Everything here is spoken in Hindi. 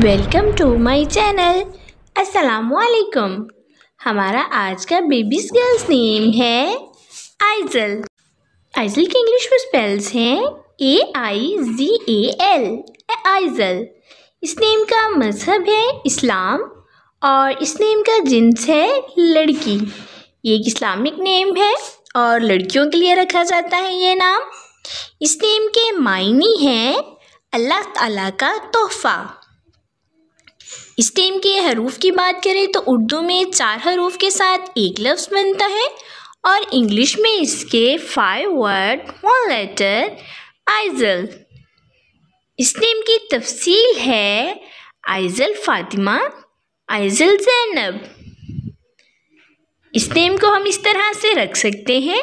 वेलकम टू माय चैनल असलकुम हमारा आज का बेबीज गर्ल्स नेम है आइजल आइजल के इंग्लिश में स्पेल्स हैं ए आई जी ए एल आइजल इस नेम का मजहब है इस्लाम और इस नेम का जिन्स है लड़की ये एक इस्लामिक नेम है और लड़कियों के लिए रखा जाता है ये नाम इस नेम के मायने हैं अल्लाह ताला का तोहफ़ा स्टेम के हरूफ की बात करें तो उर्दू में चार हरूफ के साथ एक लफ्ज़ बनता है और इंग्लिश में इसके फाइव वर्ड वन लेटर आइजल स्टेम की तफसील है आइजल फातिमा आइजल जैनब इस नेम को हम इस तरह से रख सकते हैं